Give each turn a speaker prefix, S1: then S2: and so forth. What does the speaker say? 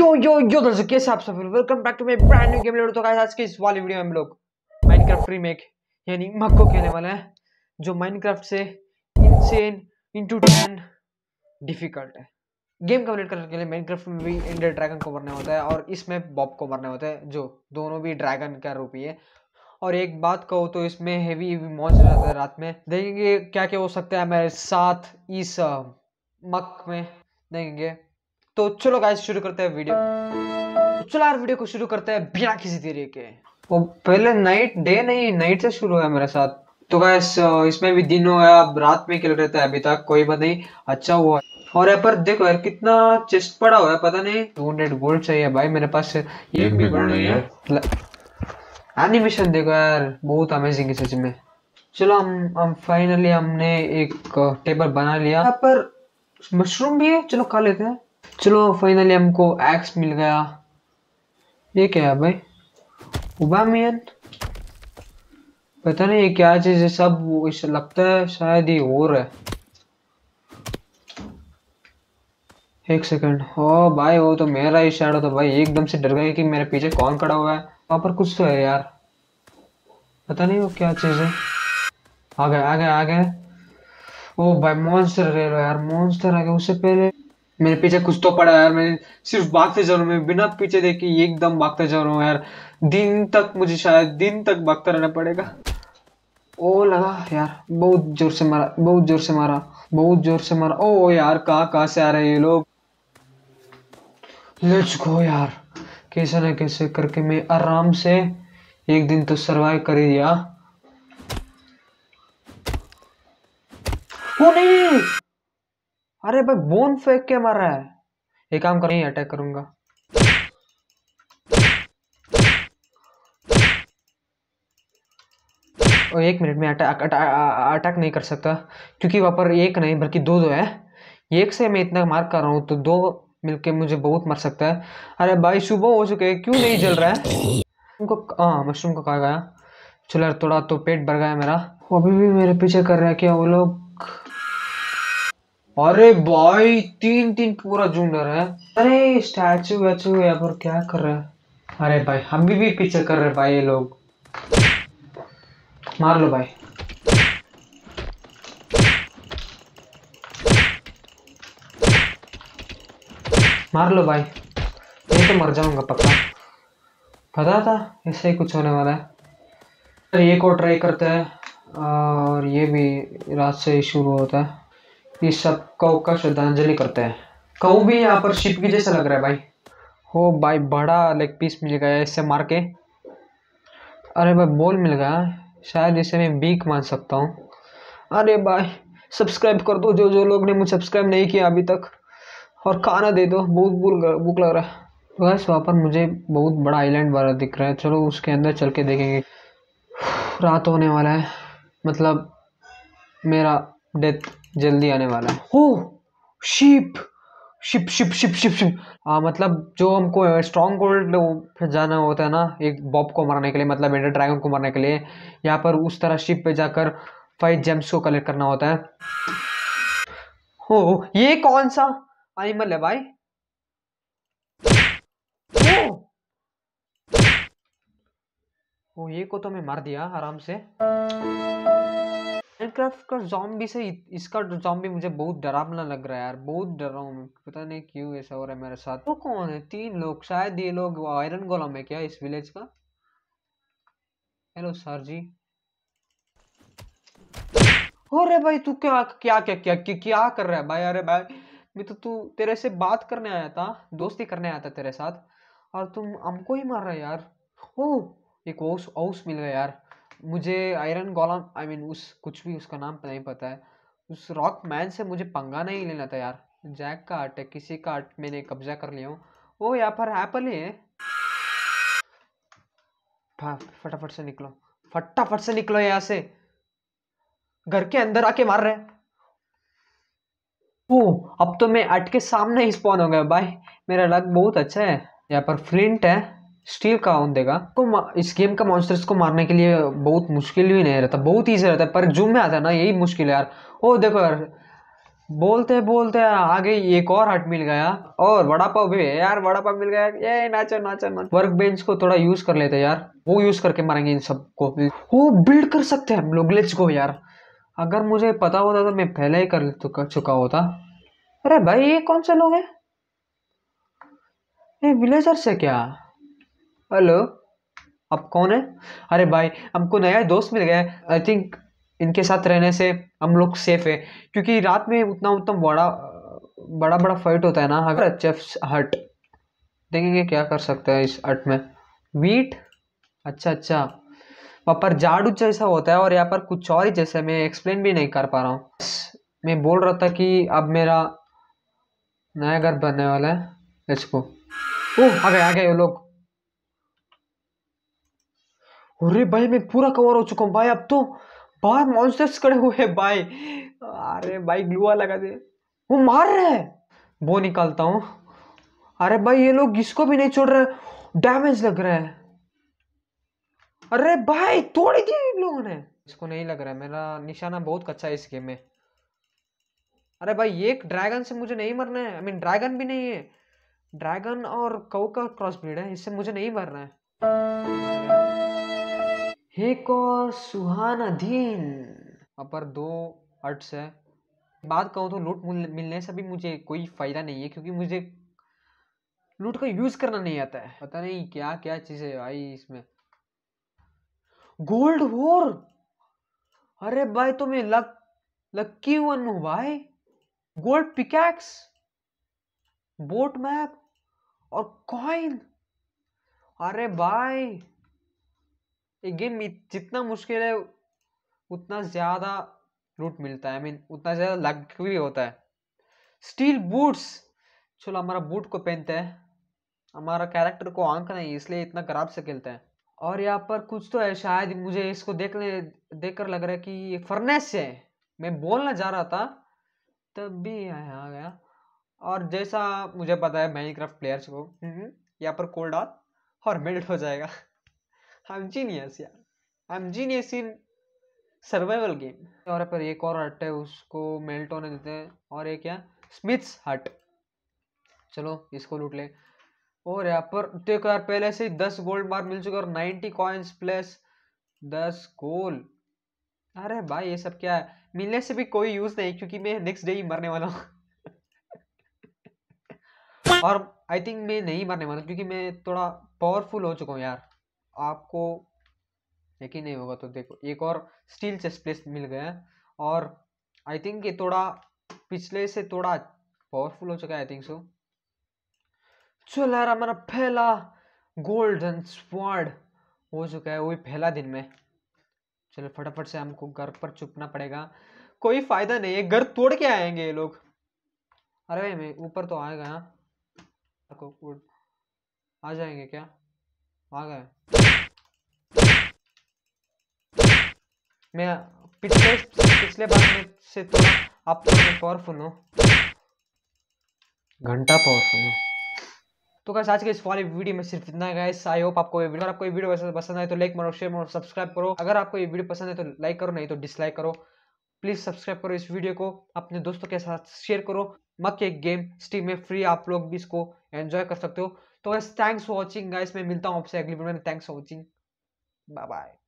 S1: यो यो यो दोस्तों कैसे आप सब welcome back to my brand new game load तो गाइस आज के इस वाली वीडियो में हम लोग माइनक्राफ्ट रीमेक यानी मक्को खेलने वाले हैं जो माइनक्राफ्ट से इनसेन इनटू 10 डिफिकल्ट है गेम कंप्लीट करने के लिए माइनक्राफ्ट में भी एंडर ड्रैगन को मरना होता है और इसमें बॉब को मरना होता है जो दोनों भी ड्रैगन का रूप ही है और एक बात कहो तो इसमें हेवी मॉन्स्टर रहता है रात में देखेंगे क्या क्या हो सकता है हमारे साथ इस मक में देखेंगे तो चलो गाइस शुरू करते हैं वीडियो तो चलो यार वीडियो को शुरू करते हैं बिना किसी देरी के वो पहले नाइट डे नहीं नाइट से शुरू है मेरे साथ तो गाइस इसमें भी दिन हो गया रात में खेल रहता है अभी तक कोई बात नहीं अच्छा हुआ और यहाँ पर देखो यार कितना चेस्ट पड़ा हुआ है पता नहीं टू हंड्रेड गोल्ड चाहिए भाई मेरे पास एक भी गोल्ड नहीं है एनिमेशन देखो यार बहुत अमेजिंग है सच में चलो हम हम फाइनली हमने एक टेबल बना लिया यहाँ पर मशरूम भी है चलो खा लेते हैं चलो फाइनली हमको एक्स मिल गया ये क्या है भाई उबामियन पता नहीं ये क्या चीज़ है सब इसे लगता है शायद ये और है एक सेकंड ओ भाई वो तो मेरा ही शैडो था भाई एकदम से डर गए कि मेरे पीछे कौन खड़ा हुआ है वहां पर कुछ तो है यार पता नहीं वो क्या चीज़ है आ गए आ गए आ गए ओ भाई मॉन्स्टर यार मॉन्स्टर आ गया उससे पहले मेरे पीछे कुछ तो पड़ा यार मैं सिर्फ भागते जा रहा हूँ मैं बिना पीछे देखे एकदम भागते जा रहा हूँ यार दिन तक मुझे शायद दिन तक भागता रहना पड़ेगा ओ लगा यार बहुत जोर से मारा बहुत जोर से मारा बहुत जोर से मारा ओ यार कहाँ कहाँ से आ रहे ये लोग लेट्स गो यार कैसे ना कैसे करके मैं आराम से एक दिन तो सर्वाइव कर ही दिया ओ नहीं अरे भाई बोन फेंक के मर रहा है ये काम कर नहीं अटैक करूंगा और एक मिनट में अटैक अटैक नहीं कर सकता क्योंकि वहाँ पर एक नहीं बल्कि दो दो है एक से मैं इतना मार कर रहा हूँ तो दो मिलके मुझे बहुत मर सकता है अरे भाई सुबह हो चुके क्यों नहीं जल रहा है उनको हाँ मशरूम को कहा गया चलो थोड़ा तो पेट भर गया मेरा वो अभी भी मेरे पीछे कर रहा है क्या वो लोग अरे भाई तीन तीन पूरा ढूंढ रहा है अरे स्टैचू वैचू यहाँ पर क्या कर रहा है अरे भाई हम भी, भी पीछे कर रहे भाई ये लोग मार लो भाई मार लो भाई मैं तो मर जाऊंगा पक्का पता था ऐसे ही कुछ होने वाला है ये को ट्राई करते हैं और ये भी रात से ही शुरू होता है इस सब कौ का श्रद्धांजलि करते हैं कौ भी यहाँ पर शिप की जैसा लग रहा है भाई हो भाई बड़ा लेग पीस मिल गया इससे मार के अरे भाई बॉल मिल गया शायद इसे मैं बीक मान सकता हूँ अरे भाई सब्सक्राइब कर दो जो जो लोग ने मुझे सब्सक्राइब नहीं किया अभी तक और खाना दे दो बहुत भूल भूख लग रहा है बस वहाँ पर मुझे बहुत बड़ा आइलैंड वाला दिख रहा है चलो उसके अंदर चल के देखेंगे रात होने वाला है मतलब मेरा डेथ जल्दी आने वाला हो ship ship ship ship ship ship हाँ मतलब जो हमको स्ट्रॉन्ग गोल्ड पे जाना होता है ना एक बॉब को मारने के लिए मतलब एंडर ड्रैगन को मारने के लिए यहाँ पर उस तरह शिप पे जाकर फाइव जेम्स को कलेक्ट करना होता है हो ये कौन सा एनिमल है भाई ओ, ओ ये को तो मैं मार दिया आराम से माइनक्राफ्ट का जॉम्बी से इसका जॉम्बी तो मुझे बहुत डरावना लग रहा है यार बहुत डर रहा हूँ पता नहीं क्यों ऐसा हो रहा है मेरे साथ वो कौन है तीन लोग शायद ये लोग आयरन गोलम है क्या इस विलेज का हेलो सर जी हो रे भाई तू क्या क्या क्या क्या क्या, क्या कर रहा है भाई अरे भाई मैं तो तू तेरे से बात करने आया था दोस्ती करने आया था तेरे साथ और तुम हमको ही मार रहे यार ओ एक हाउस हाउस मिल गया यार मुझे आयरन गोलम आई मीन उस कुछ भी उसका नाम तो नहीं पता है उस रॉक मैन से मुझे पंगा नहीं लेना था यार जैक का आर्ट है किसी का आर्ट मैंने कब्जा कर लिया हूँ वो यहाँ पर एप्पल ही है फटाफट से निकलो फटाफट से निकलो यहाँ से घर के अंदर आके मार रहे ओ अब तो मैं अट के सामने ही स्पॉन हो गया भाई मेरा लक बहुत अच्छा है यहाँ पर फ्लिंट है स्टील ऑन देगा तो इस गेम का मॉन्स्टर्स को मारने के लिए बहुत मुश्किल भी नहीं रहता बहुत ईजी रहता है पर जूम में आता है ना यही मुश्किल है यार ओ देखो यार बोलते बोलते आगे एक और हट मिल गया और वड़ा पाव भी यार वड़ा पाव मिल गया ये नाचो नाचो नाचो वर्क बेंच को थोड़ा यूज कर लेते यार वो यूज करके मारेंगे इन सबको वो बिल्ड कर सकते हैं हम लोग लेट्स गो यार अगर मुझे पता होता तो मैं पहले ही कर चुका होता अरे भाई ये कौन से लोग हैं ये विलेजर्स है क्या हेलो आप कौन है अरे भाई हमको नया दोस्त मिल गया है आई थिंक इनके साथ रहने से हम लोग सेफ है क्योंकि रात में उतना उतना बड़ा बड़ा बड़ा फाइट होता है ना अगर चेफ्स हट देखेंगे क्या कर सकते हैं इस हट में वीट अच्छा अच्छा वहाँ पर झाड़ू जैसा होता है और यहाँ पर कुछ और ही जैसा मैं एक्सप्लेन भी नहीं कर पा रहा हूँ मैं बोल रहा था कि अब मेरा नया घर बनने वाला है इसको ओह आ गए आ गए वो लोग अरे भाई मैं पूरा कवर हो चुका हूँ भाई अब तो बाहर मॉन्स्टर्स खड़े हुए हैं भाई अरे भाई ग्लूआ लगा दे वो मार रहे हैं वो निकालता हूँ अरे भाई ये लोग इसको भी नहीं छोड़ रहे डैमेज लग रहा है अरे भाई तोड़ी दी इन लोगों ने इसको नहीं लग रहा है मेरा निशाना बहुत कच्चा है इस गेम में अरे भाई एक ड्रैगन से मुझे नहीं मरना है I I mean mean, dragon भी नहीं है ड्रैगन और कौ का क्रॉस ब्रीड है इससे मुझे नहीं मरना है एक और सुहान अधीन अपर हाँ, दो अर्ट्स है बात कहूँ तो लूट मिलने से भी मुझे कोई फ़ायदा नहीं है क्योंकि मुझे लूट का यूज़ करना नहीं आता है पता नहीं क्या क्या चीज़ है भाई इसमें गोल्ड होर अरे भाई तो मैं लक लक्की वन हूँ भाई गोल्ड पिकैक्स बोट मैप और कॉइन अरे भाई ये गेम जितना मुश्किल है उतना ज़्यादा लूट मिलता है आई I मीन mean, उतना ज़्यादा लग भी होता है स्टील बूट्स चलो हमारा बूट को पहनते हैं हमारा कैरेक्टर को आंख नहीं इसलिए इतना खराब से खेलते हैं और यहाँ पर कुछ तो है शायद मुझे इसको देखने देख कर लग रहा है कि ये फर्नेस है मैं बोलना जा रहा था तब भी आ गया और जैसा मुझे पता है माइनक्राफ्ट प्लेयर्स को हम्म। यहाँ पर कोल्ड और मेल्ट हो जाएगा आई एम जीनियस यार I am genius in survival game और पर एक और हट है उसको मेल्ट होने देते हैं और एक क्या स्मिथ्स हट चलो इसको लूट ले और यहाँ पर देखो यार पहले से ही दस गोल्ड बार मिल चुके और नाइन्टी कॉइन्स प्लस दस गोल अरे भाई ये सब क्या है मिलने से भी कोई यूज नहीं क्योंकि मैं नेक्स्ट डे ही मरने वाला हूँ और आई थिंक मैं नहीं मरने वाला क्योंकि मैं थोड़ा पावरफुल हो चुका हूँ यार आपको यकीन नहीं होगा तो देखो एक और स्टील चेस्ट प्लेस मिल गया और आई थिंक ये थोड़ा पिछले से थोड़ा पावरफुल हो चुका है आई थिंक सो चलो यार हमारा पहला गोल्डन स्वाड हो चुका है वही पहला दिन में चलो फटाफट से हमको घर पर चुपना पड़ेगा कोई फायदा नहीं है घर तोड़ के आएंगे ये लोग अरे भाई मैं ऊपर तो आ गया हाँ। आ जाएंगे क्या आ गए मैं पिछले पिछले बार में से तो आप तो मैं पावरफुल हूँ घंटा पावरफुल हूँ तो कैसे आज के इस वाले वीडियो में सिर्फ इतना है आई होप आपको ये वीडियो अगर आपको ये वीडियो पसंद आए तो लाइक मारो शेयर मारो सब्सक्राइब करो अगर आपको ये वीडियो पसंद है तो लाइक करो नहीं तो डिसलाइक करो प्लीज़ सब्सक्राइब करो इस वीडियो को अपने दोस्तों के साथ शेयर करो मत के गेम स्टीम में फ्री आप लोग भी इसको एंजॉय कर सकते हो तो guys thanks for watching guys मैं मिलता हूँ आपसे अगली वीडियो में thanks for watching bye bye